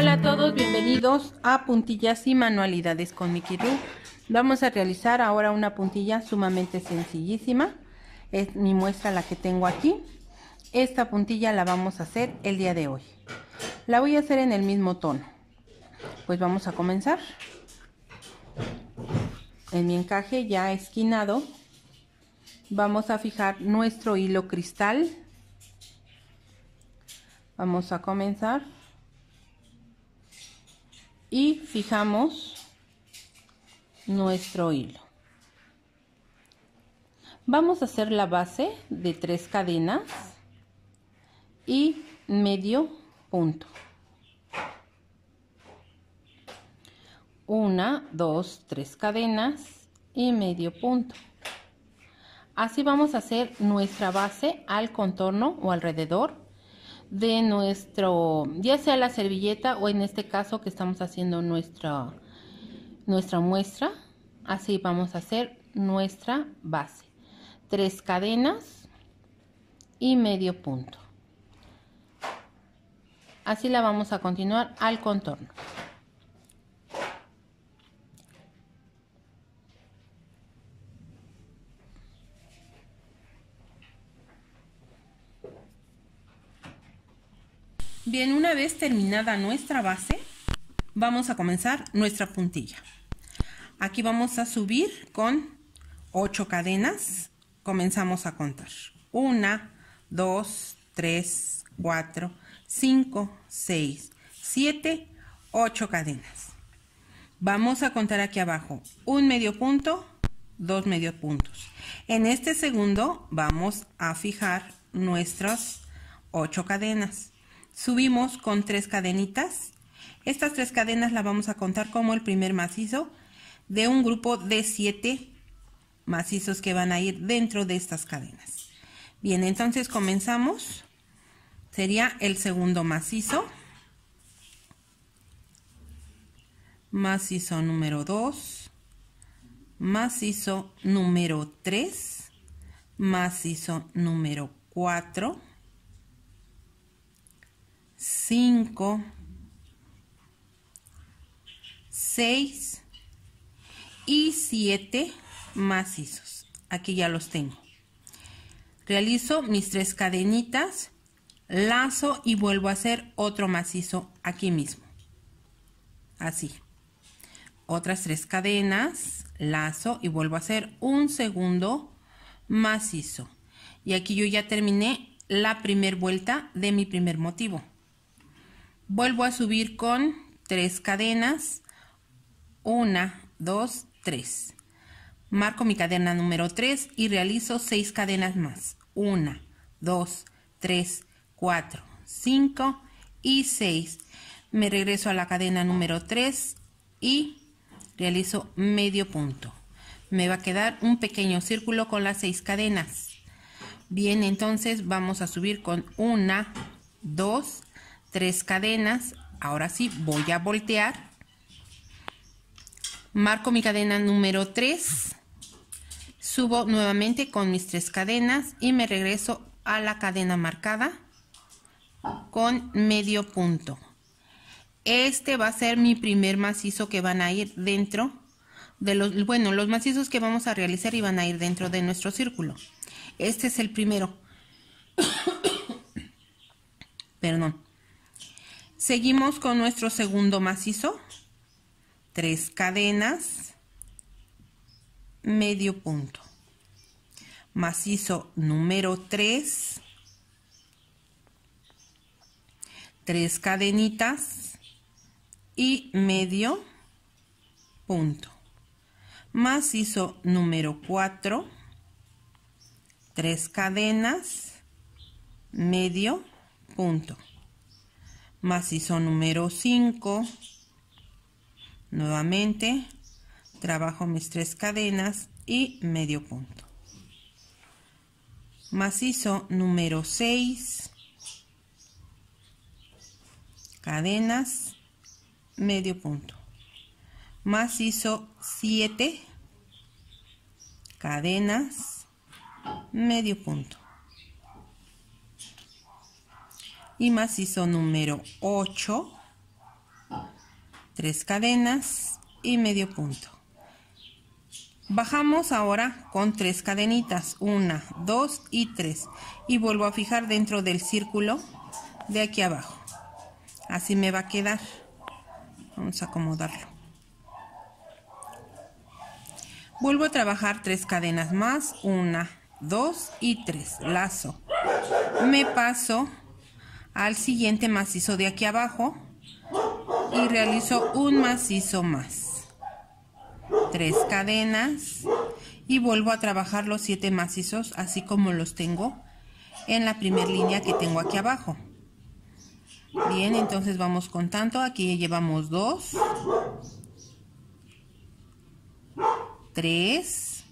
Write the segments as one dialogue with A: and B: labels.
A: Hola a todos, bienvenidos a Puntillas y Manualidades con Roo. Vamos a realizar ahora una puntilla sumamente sencillísima. Es mi muestra la que tengo aquí. Esta puntilla la vamos a hacer el día de hoy. La voy a hacer en el mismo tono. Pues vamos a comenzar. En mi encaje ya esquinado vamos a fijar nuestro hilo cristal. Vamos a comenzar y fijamos nuestro hilo. Vamos a hacer la base de tres cadenas y medio punto. Una, dos, tres cadenas y medio punto. Así vamos a hacer nuestra base al contorno o alrededor de nuestro, ya sea la servilleta o en este caso que estamos haciendo nuestra, nuestra muestra, así vamos a hacer nuestra base. Tres cadenas y medio punto. Así la vamos a continuar al contorno. Bien, una vez terminada nuestra base, vamos a comenzar nuestra puntilla. Aquí vamos a subir con 8 cadenas. Comenzamos a contar. 1, 2, 3, 4, 5, 6, 7, 8 cadenas. Vamos a contar aquí abajo. Un medio punto, dos medios puntos. En este segundo vamos a fijar nuestras 8 cadenas subimos con tres cadenitas. Estas tres cadenas las vamos a contar como el primer macizo de un grupo de siete macizos que van a ir dentro de estas cadenas. Bien, entonces comenzamos. Sería el segundo macizo. Macizo número 2. Macizo número 3. Macizo número 4 5, 6 y 7 macizos. Aquí ya los tengo. Realizo mis tres cadenitas, lazo y vuelvo a hacer otro macizo aquí mismo. Así. Otras tres cadenas, lazo y vuelvo a hacer un segundo macizo. Y aquí yo ya terminé la primera vuelta de mi primer motivo vuelvo a subir con tres cadenas, una, 2 tres. Marco mi cadena número 3 y realizo seis cadenas más. 1, 2, 3, 4, 5 y 6. Me regreso a la cadena número 3 y realizo medio punto. Me va a quedar un pequeño círculo con las seis cadenas. Bien, entonces vamos a subir con 1, 2, tres cadenas. Ahora sí, voy a voltear. Marco mi cadena número 3. Subo nuevamente con mis tres cadenas y me regreso a la cadena marcada con medio punto. Este va a ser mi primer macizo que van a ir dentro de los, bueno, los macizos que vamos a realizar y van a ir dentro de nuestro círculo. Este es el primero. Perdón. Seguimos con nuestro segundo macizo. Tres cadenas, medio punto. Macizo número 3. Tres cadenitas y medio punto. Macizo número 4. Tres cadenas, medio punto macizo número 5 nuevamente trabajo mis tres cadenas y medio punto macizo número 6 cadenas medio punto macizo 7 cadenas medio punto y macizo número 8, tres cadenas y medio punto. Bajamos ahora con tres cadenitas, una, dos y tres, y vuelvo a fijar dentro del círculo de aquí abajo. Así me va a quedar. Vamos a acomodarlo. Vuelvo a trabajar tres cadenas más, una, dos y tres, lazo. Me paso al siguiente macizo de aquí abajo y realizo un macizo más. Tres cadenas y vuelvo a trabajar los siete macizos así como los tengo en la primera línea que tengo aquí abajo. Bien, entonces vamos contando. Aquí llevamos dos, tres,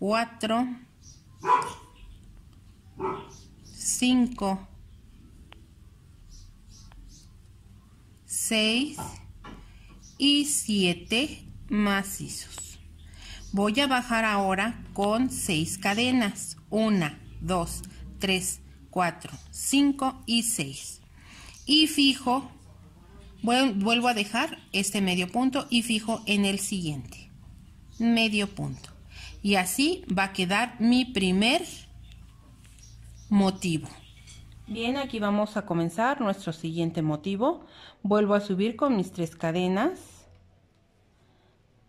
A: cuatro, 5, 6 y 7 macizos. Voy a bajar ahora con 6 cadenas. 1, 2, 3, 4, 5 y 6. Y fijo, vuelvo a dejar este medio punto y fijo en el siguiente. Medio punto. Y así va a quedar mi primer Motivo. Bien, aquí vamos a comenzar nuestro siguiente motivo. Vuelvo a subir con mis tres cadenas.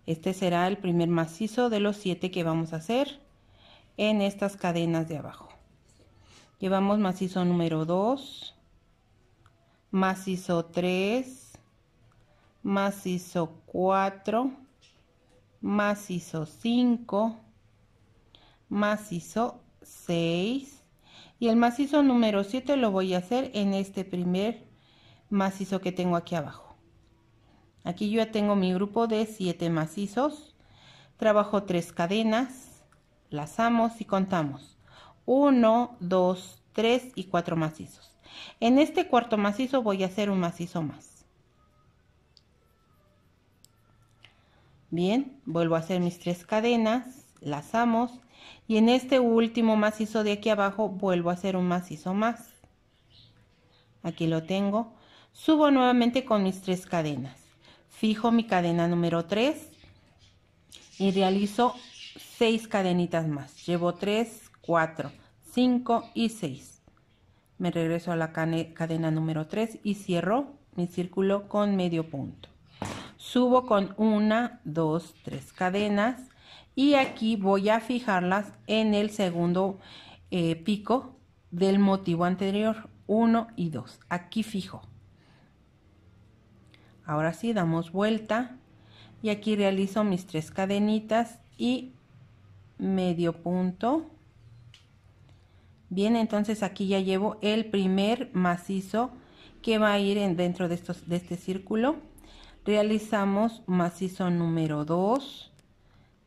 A: Este será el primer macizo de los siete que vamos a hacer en estas cadenas de abajo. Llevamos macizo número 2, macizo 3, macizo 4, macizo 5, macizo 6, y el macizo número 7 lo voy a hacer en este primer macizo que tengo aquí abajo. Aquí yo ya tengo mi grupo de 7 macizos. Trabajo 3 cadenas, lazamos y contamos. 1, 2, 3 y 4 macizos. En este cuarto macizo voy a hacer un macizo más. Bien, vuelvo a hacer mis 3 cadenas lazamos y en este último macizo de aquí abajo vuelvo a hacer un macizo más aquí lo tengo subo nuevamente con mis tres cadenas fijo mi cadena número 3 y realizo 6 cadenitas más llevo 3 4 5 y 6 me regreso a la cadena número 3 y cierro mi círculo con medio punto subo con una dos tres cadenas y aquí voy a fijarlas en el segundo eh, pico del motivo anterior 1 y 2 aquí fijo ahora sí damos vuelta y aquí realizo mis tres cadenitas y medio punto bien entonces aquí ya llevo el primer macizo que va a ir en dentro de, estos, de este círculo realizamos macizo número 2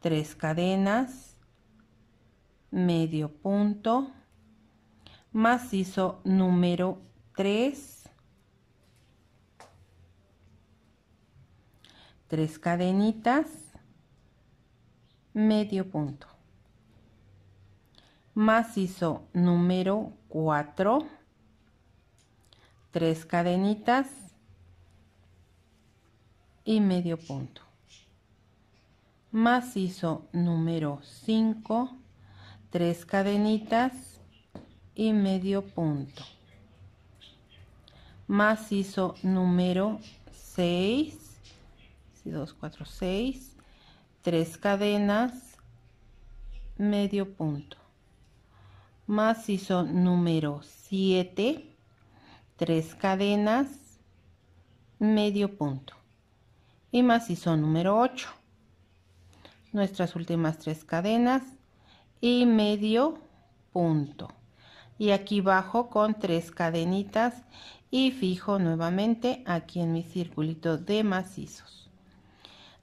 A: tres cadenas, medio punto, macizo número tres, tres cadenitas, medio punto, macizo número cuatro, tres cadenitas y medio punto macizo número 5, 3 cadenitas y medio punto. Macizo número 6, 2, 4, 6, 3 cadenas, medio punto. Macizo número 7, 3 cadenas, medio punto. Y macizo número 8 nuestras últimas tres cadenas y medio punto y aquí bajo con tres cadenitas y fijo nuevamente aquí en mi circulito de macizos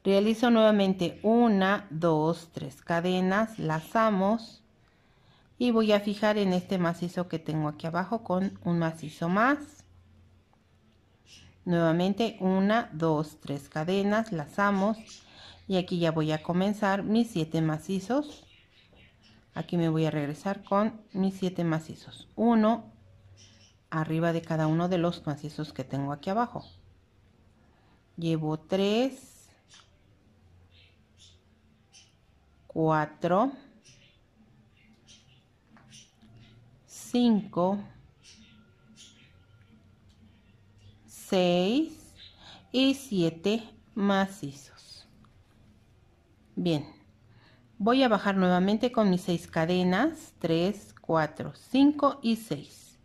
A: realizo nuevamente una dos tres cadenas lazamos y voy a fijar en este macizo que tengo aquí abajo con un macizo más nuevamente una dos tres cadenas lazamos y aquí ya voy a comenzar mis 7 macizos aquí me voy a regresar con mis 7 macizos uno arriba de cada uno de los macizos que tengo aquí abajo llevo 3 4 5 6 y 7 macizos Bien, voy a bajar nuevamente con mis seis cadenas, 3, 4, 5 y 6.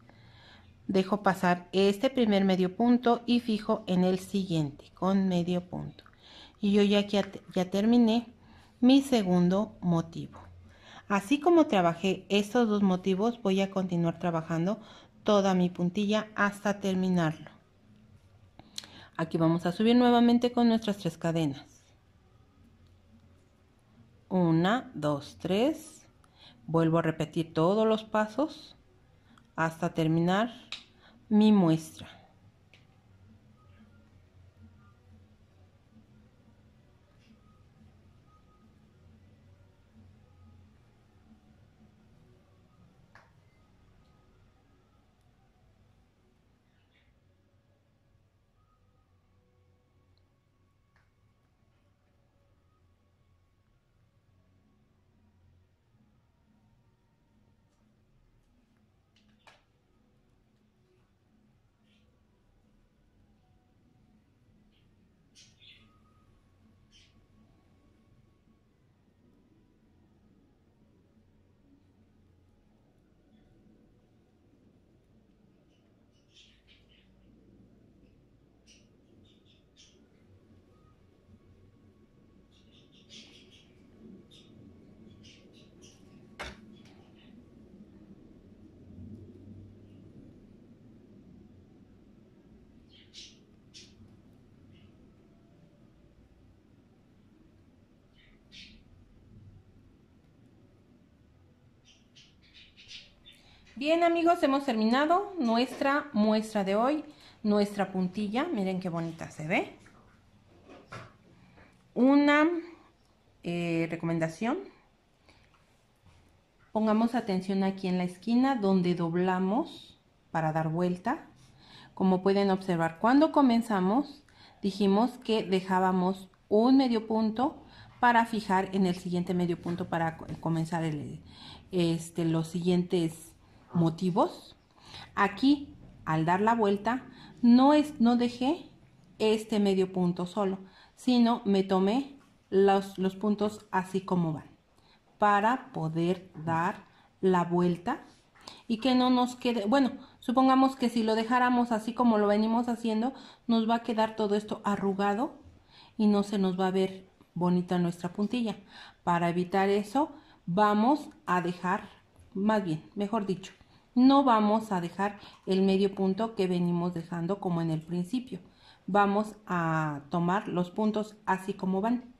A: Dejo pasar este primer medio punto y fijo en el siguiente con medio punto. Y yo ya, ya, ya terminé mi segundo motivo. Así como trabajé estos dos motivos, voy a continuar trabajando toda mi puntilla hasta terminarlo. Aquí vamos a subir nuevamente con nuestras tres cadenas dos, tres. Vuelvo a repetir todos los pasos hasta terminar mi muestra. Bien amigos, hemos terminado nuestra muestra de hoy, nuestra puntilla, miren qué bonita se ve. Una eh, recomendación, pongamos atención aquí en la esquina donde doblamos para dar vuelta. Como pueden observar, cuando comenzamos dijimos que dejábamos un medio punto para fijar en el siguiente medio punto para comenzar este, los siguientes motivos. Aquí, al dar la vuelta, no, es, no dejé este medio punto solo, sino me tomé los, los puntos así como van, para poder dar la vuelta y que no nos quede, bueno, supongamos que si lo dejáramos así como lo venimos haciendo, nos va a quedar todo esto arrugado y no se nos va a ver bonita nuestra puntilla. Para evitar eso, vamos a dejar, más bien, mejor dicho, no vamos a dejar el medio punto que venimos dejando como en el principio. Vamos a tomar los puntos así como van.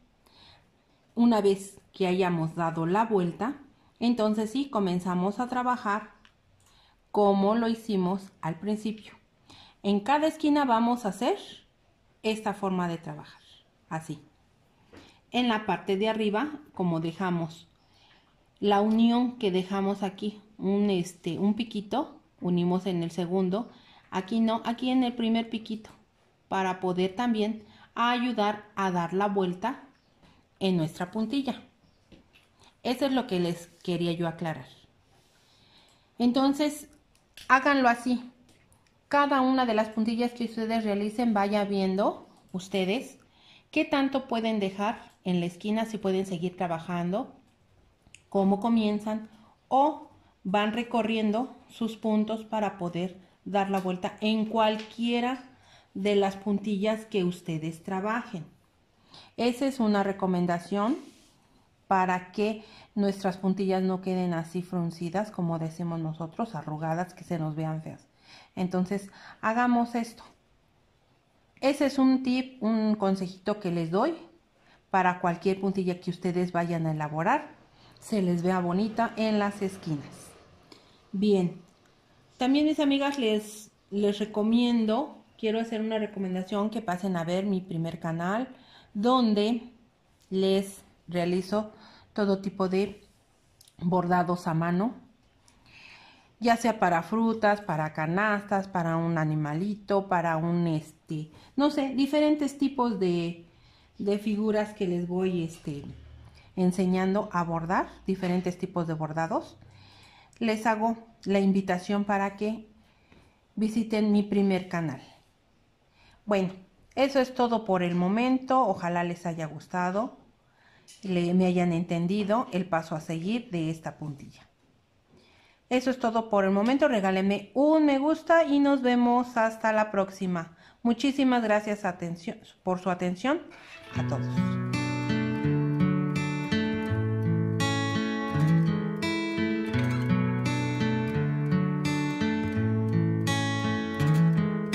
A: Una vez que hayamos dado la vuelta, entonces sí comenzamos a trabajar como lo hicimos al principio. En cada esquina vamos a hacer esta forma de trabajar, así. En la parte de arriba, como dejamos la unión que dejamos aquí, un, este, un piquito, unimos en el segundo, aquí no, aquí en el primer piquito, para poder también ayudar a dar la vuelta en nuestra puntilla. Eso es lo que les quería yo aclarar. Entonces, háganlo así. Cada una de las puntillas que ustedes realicen, vaya viendo ustedes qué tanto pueden dejar en la esquina, si pueden seguir trabajando, cómo comienzan o van recorriendo sus puntos para poder dar la vuelta en cualquiera de las puntillas que ustedes trabajen. Esa es una recomendación para que nuestras puntillas no queden así fruncidas, como decimos nosotros, arrugadas, que se nos vean feas. Entonces, hagamos esto. Ese es un tip, un consejito que les doy para cualquier puntilla que ustedes vayan a elaborar. Se les vea bonita en las esquinas. Bien. También mis amigas les, recomiendo, quiero hacer una recomendación que pasen a ver mi primer canal donde les realizo todo tipo de bordados a mano, ya sea para frutas, para canastas, para un animalito, para un este, no sé, diferentes tipos de, figuras que les voy este, enseñando a bordar, diferentes tipos de bordados les hago la invitación para que visiten mi primer canal. Bueno, eso es todo por el momento. Ojalá les haya gustado, le, me hayan entendido el paso a seguir de esta puntilla. Eso es todo por el momento. Regálenme un me gusta y nos vemos hasta la próxima. Muchísimas gracias por su atención a todos.